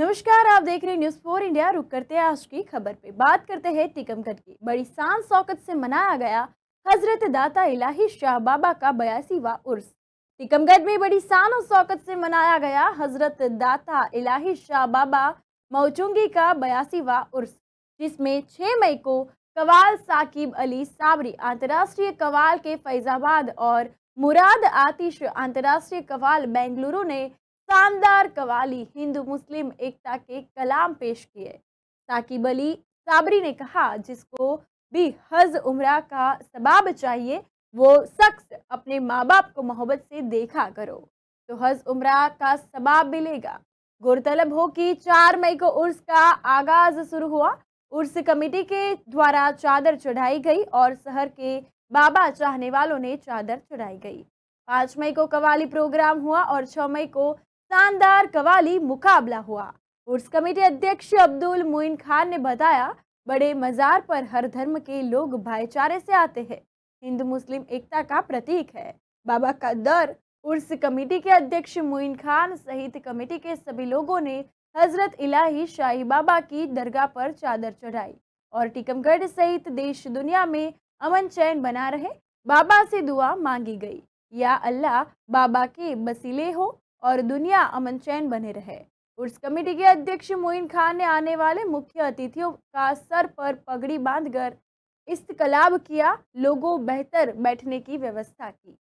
नमस्कार आप देख रहे हैं न्यूज फोर इंडिया रुक करते हैं आज की खबर पे बात करते हैं टिकमगढ़ की बड़ी शान शौकत से मनाया गया हजरत दाता इलाही शाह बाबा का बयासीवा उर्स टिकमगढ़ में बड़ी शान और शौकत से मनाया गया हजरत दाता इलाही शाह बाबा मौचुंगी का बयासीवा उर्स जिसमें 6 मई को कवाल साकिब अली साबरी अंतर्राष्ट्रीय कवाल के फैजाबाद और मुराद आतिश अंतर्राष्ट्रीय कवाल बेंगलुरु ने शानदार कवाली हिंदू मुस्लिम एकता के कलाम पेश किए साकिब अली साबरी ने कहा जिसको भी हज उम्र का सबाब चाहिए वो शख्स अपने माँ बाप को मोहब्बत से देखा करो तो हज उम्र का सबाब मिलेगा गौरतलब हो कि चार मई को उर्स का आगाज शुरू हुआ उर्स कमेटी के द्वारा चादर चढ़ाई गई और शहर के बाबा चाहने वालों ने चादर चढ़ाई गई पाँच मई को कवाली प्रोग्राम हुआ और छः मई को शानदार कवाली मुकाबला हुआ उर्स कमेटी अध्यक्ष अब्दुल मुइन खान ने बताया बड़े मज़ार पर हर धर्म के लोग भाईचारे से आते हैं हिंदू मुस्लिम एकता का प्रतीक है बाबा का दर उर्स कमेटी के अध्यक्ष मुइन खान सहित कमेटी के सभी लोगों ने हजरत इलाही शाही बाबा की दरगाह पर चादर चढ़ाई और टीकमगढ़ सहित देश दुनिया में अमन चैन बना रहे बाबा से दुआ मांगी गई या अल्लाह बाबा के बसीले हो और दुनिया अमन चैन बने रहे उर्स कमेटी के अध्यक्ष मोइन खान ने आने वाले मुख्य अतिथियों का सर पर पगड़ी बांधकर इस्तकलाब किया लोगों बेहतर बैठने की व्यवस्था की